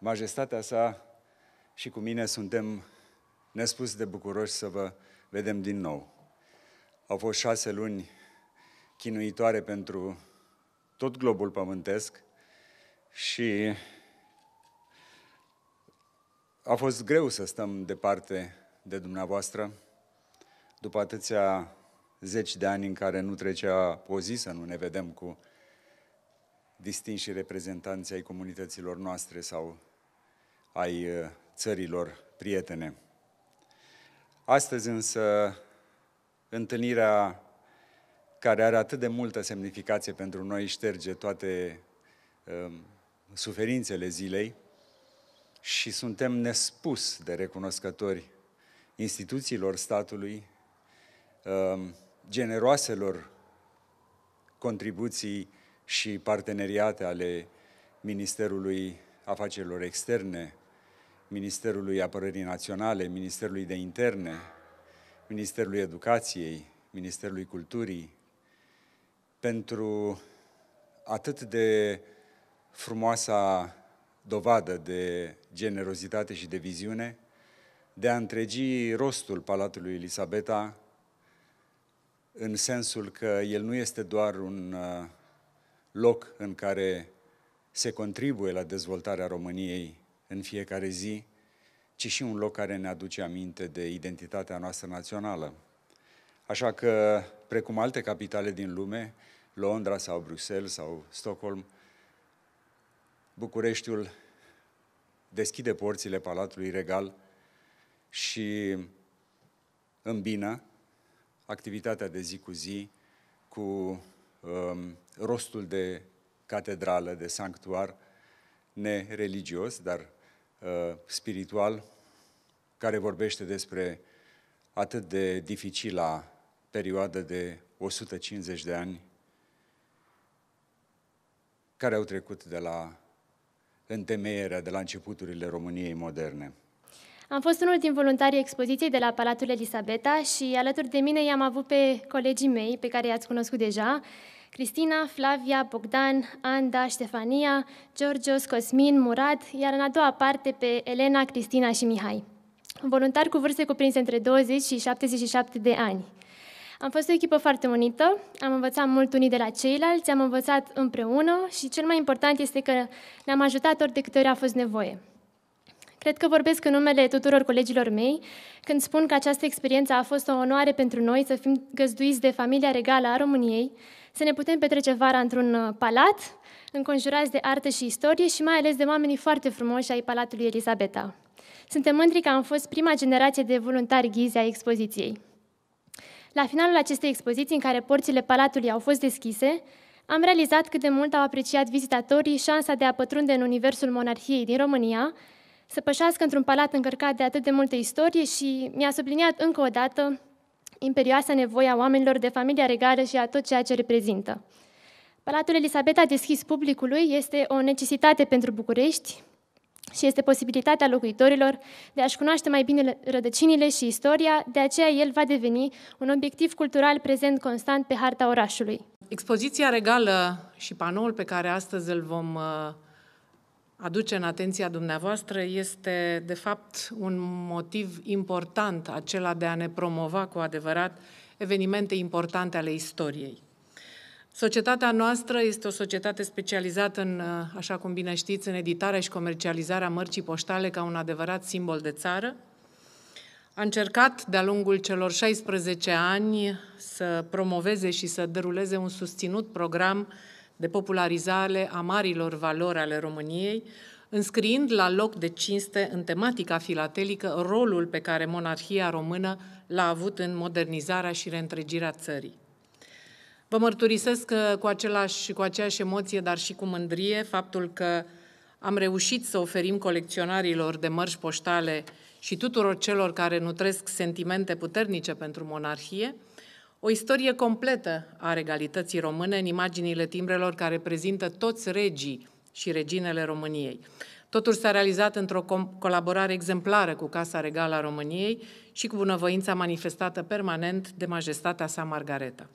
Majestatea sa și cu mine suntem nespus de bucuroși să vă vedem din nou. Au fost șase luni chinuitoare pentru tot globul pământesc, și a fost greu să stăm departe de dumneavoastră după atâția zeci de ani în care nu trecea o zi să nu ne vedem cu distinși reprezentanții ai comunităților noastre sau ai uh, țărilor prietene. Astăzi însă, întâlnirea care are atât de multă semnificație pentru noi șterge toate um, suferințele zilei și suntem nespus de recunoscători instituțiilor statului, um, generoaselor contribuții și parteneriate ale Ministerului Afacerilor Externe, Ministerului Apărării Naționale, Ministerului de Interne, Ministerului Educației, Ministerului Culturii, pentru atât de frumoasa dovadă de generozitate și de viziune, de a întregi rostul Palatului Elisabeta în sensul că el nu este doar un uh, loc în care se contribuie la dezvoltarea României în fiecare zi, ci și un loc care ne aduce aminte de identitatea noastră națională. Așa că, precum alte capitale din lume, Londra sau Bruxelles sau Stockholm, Bucureștiul deschide porțile Palatului Regal și îmbină activitatea de zi cu zi cu um, rostul de catedrală, de sanctuar, nereligios, dar uh, spiritual, care vorbește despre atât de dificila perioadă de 150 de ani care au trecut de la întemeierea de la începuturile României moderne. Am fost unul din voluntarii expoziției de la Palatul Elisabeta și alături de mine i-am avut pe colegii mei, pe care i-ați cunoscut deja, Cristina, Flavia, Bogdan, Anda, Ștefania, Georgios, Cosmin, Murat, iar în a doua parte pe Elena, Cristina și Mihai. Voluntari cu vârste cuprinse între 20 și 77 de ani. Am fost o echipă foarte unită, am învățat mult unii de la ceilalți, am învățat împreună și cel mai important este că ne-am ajutat ori de câte ori a fost nevoie. Cred că vorbesc în numele tuturor colegilor mei când spun că această experiență a fost o onoare pentru noi să fim găzduiți de familia regală a României, să ne putem petrece vara într-un uh, palat, înconjurați de artă și istorie și mai ales de oamenii foarte frumoși ai Palatului Elisabeta. Suntem mândri că am fost prima generație de voluntari ghizi ai expoziției. La finalul acestei expoziții, în care porțile palatului au fost deschise, am realizat cât de mult au apreciat vizitatorii șansa de a pătrunde în universul monarhiei din România, să pășească într-un palat încărcat de atât de multă istorie și mi-a subliniat încă o dată imperioasa nevoie a oamenilor de familia regală și a tot ceea ce reprezintă. Palatul Elisabeta deschis publicului este o necesitate pentru București, și este posibilitatea locuitorilor de a-și cunoaște mai bine rădăcinile și istoria, de aceea el va deveni un obiectiv cultural prezent constant pe harta orașului. Expoziția regală și panoul pe care astăzi îl vom uh, aduce în atenția dumneavoastră este, de fapt, un motiv important, acela de a ne promova cu adevărat evenimente importante ale istoriei. Societatea noastră este o societate specializată în, uh, așa cum bine știți, în editarea și comercializarea mărcii poștale ca un adevărat simbol de țară. A încercat de-a lungul celor 16 ani să promoveze și să deruleze un susținut program de popularizare a marilor valori ale României, înscriind la loc de cinste în tematica filatelică rolul pe care monarhia română l-a avut în modernizarea și reîntregirea țării. Vă mărturisesc cu același și cu aceeași emoție, dar și cu mândrie, faptul că am reușit să oferim colecționarilor de mărși poștale și tuturor celor care nutresc sentimente puternice pentru monarhie, o istorie completă a regalității române în imaginile timbrelor care prezintă toți regii și reginele României. Totul s-a realizat într-o colaborare exemplară cu Casa Regală a României și cu bunăvoința manifestată permanent de majestatea sa Margareta.